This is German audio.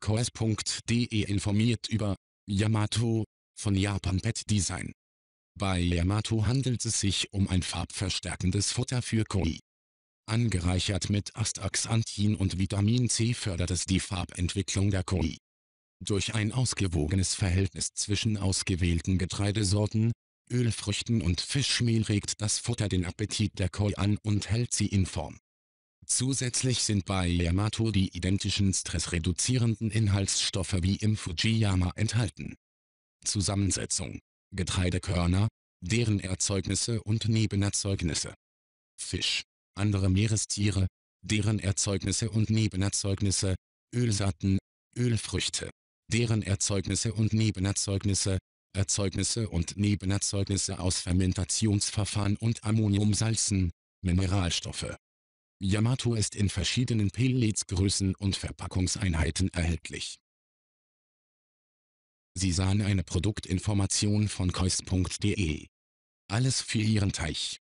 Kurs.de informiert über Yamato von Japan Pet Design. Bei Yamato handelt es sich um ein farbverstärkendes Futter für Koi. Angereichert mit Astaxanthin und Vitamin C fördert es die Farbentwicklung der Koi. Durch ein ausgewogenes Verhältnis zwischen ausgewählten Getreidesorten, Ölfrüchten und Fischmehl regt das Futter den Appetit der Koi an und hält sie in Form Zusätzlich sind bei Yamato die identischen stressreduzierenden Inhaltsstoffe wie im Fujiyama enthalten. Zusammensetzung Getreidekörner, deren Erzeugnisse und Nebenerzeugnisse Fisch, andere Meerestiere, deren Erzeugnisse und Nebenerzeugnisse Ölsaaten, Ölfrüchte, deren Erzeugnisse und Nebenerzeugnisse Erzeugnisse und Nebenerzeugnisse aus Fermentationsverfahren und Ammoniumsalzen, Mineralstoffe Yamato ist in verschiedenen Pelletsgrößen und Verpackungseinheiten erhältlich. Sie sahen eine Produktinformation von kois.de. Alles für Ihren Teich.